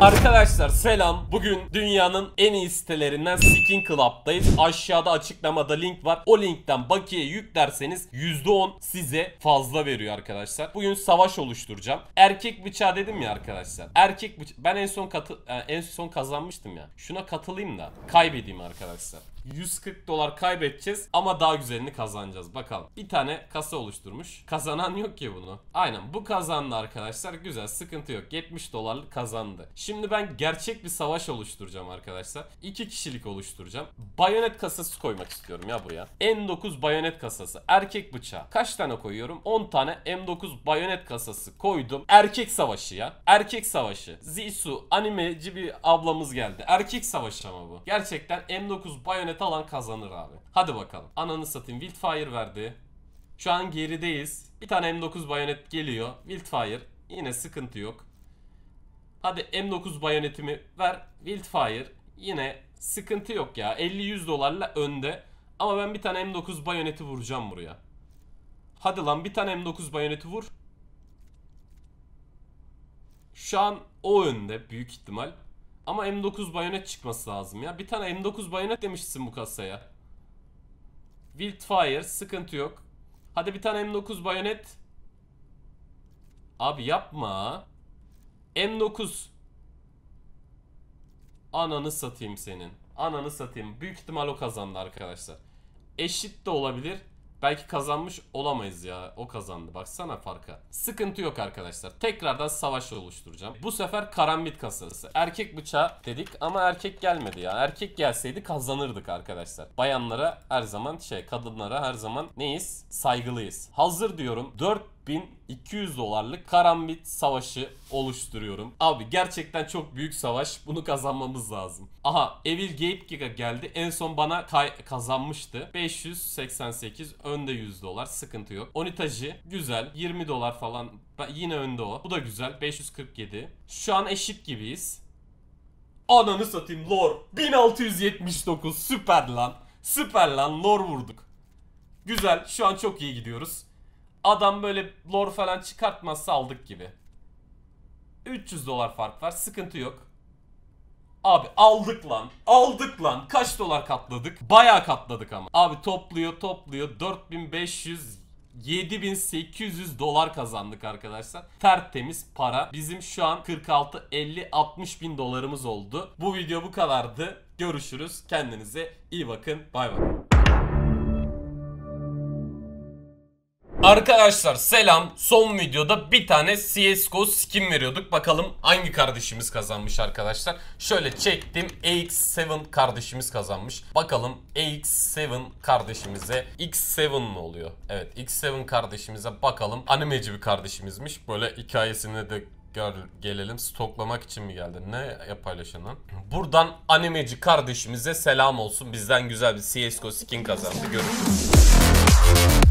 Arkadaşlar selam. Bugün dünyanın en iyi sitelerinden Skin Club'dayız. Aşağıda açıklamada link var. O linkten bakiye yüklerseniz %10 size fazla veriyor arkadaşlar. Bugün savaş oluşturacağım. Erkek bıçağı dedim ya arkadaşlar. Erkek bıçağı. Ben en son katı e, en son kazanmıştım ya. Şuna katılayım da kaybedeyim arkadaşlar. 140 dolar kaybedeceğiz ama daha güzelini kazanacağız. Bakalım. Bir tane kasa oluşturmuş. Kazanan yok ki bunu. Aynen bu kazandı arkadaşlar. Güzel sıkıntı yok. 70 dolar kazandı. Şimdi ben gerçek bir savaş oluşturacağım arkadaşlar. 2 kişilik oluşturacağım. Bayonet kasası koymak istiyorum ya buraya. N9 bayonet kasası. Erkek bıçağı. Kaç tane koyuyorum? 10 tane M9 bayonet kasası koydum. Erkek savaşı ya. Erkek savaşı. Zisu animeci bir ablamız geldi. Erkek savaşı ama bu. Gerçekten M9 bayonet işaret alan kazanır abi. Hadi bakalım. Ananı satayım. Wildfire verdi. Şu an gerideyiz. Bir tane M9 bayonet geliyor. Wildfire. Yine sıkıntı yok. Hadi M9 bayonetimi ver. Wildfire. Yine sıkıntı yok ya. 50-100 dolarla önde. Ama ben bir tane M9 bayoneti vuracağım buraya. Hadi lan bir tane M9 bayoneti vur. Şu an o önde büyük ihtimal. Ama M9 bayonet çıkması lazım ya. Bir tane M9 bayonet demişsin bu kasaya. Wildfire sıkıntı yok. Hadi bir tane M9 bayonet. Abi yapma. M9. Ananı satayım senin. Ananı satayım. Büyük ihtimal o kazandı arkadaşlar. Eşit de olabilir. Belki kazanmış olamayız ya. O kazandı. Baksana farka. Sıkıntı yok arkadaşlar. Tekrardan savaş oluşturacağım. Bu sefer karambit kasası. Erkek bıçağı dedik ama erkek gelmedi ya. Erkek gelseydi kazanırdık arkadaşlar. Bayanlara her zaman şey kadınlara her zaman neyiz? Saygılıyız. Hazır diyorum. 4 4200 dolarlık karambit savaşı oluşturuyorum. Abi gerçekten çok büyük savaş. Bunu kazanmamız lazım. Aha Evil Gape Giga geldi. En son bana kazanmıştı. 588 önde 100 dolar. Sıkıntı yok. Onitaji güzel. 20 dolar falan. Ben yine önde o. Bu da güzel. 547. Şu an eşit gibiyiz. Ananı satayım lor. 1679 süper lan. Süper lan lor vurduk. Güzel şu an çok iyi gidiyoruz. Adam böyle lore falan çıkartmazsa aldık gibi. 300 dolar fark var. Sıkıntı yok. Abi aldık lan. Aldık lan. Kaç dolar katladık? Bayağı katladık ama. Abi topluyor topluyor. 4500 7800 dolar kazandık arkadaşlar. Tertemiz para. Bizim şu an 46, 50, 60 bin dolarımız oldu. Bu video bu kadardı. Görüşürüz. Kendinize iyi bakın. Bay bay. Arkadaşlar selam. Son videoda bir tane CSGO skin veriyorduk. Bakalım hangi kardeşimiz kazanmış arkadaşlar. Şöyle çektim. AX7 kardeşimiz kazanmış. Bakalım AX7 kardeşimize X7 mi oluyor? Evet X7 kardeşimize bakalım. Animeci bir kardeşimizmiş. Böyle hikayesini de gör, gelelim. Stoklamak için mi geldi? Ne paylaşanın? Buradan animeci kardeşimize selam olsun. Bizden güzel bir CSGO skin kazandı. Görüşürüz.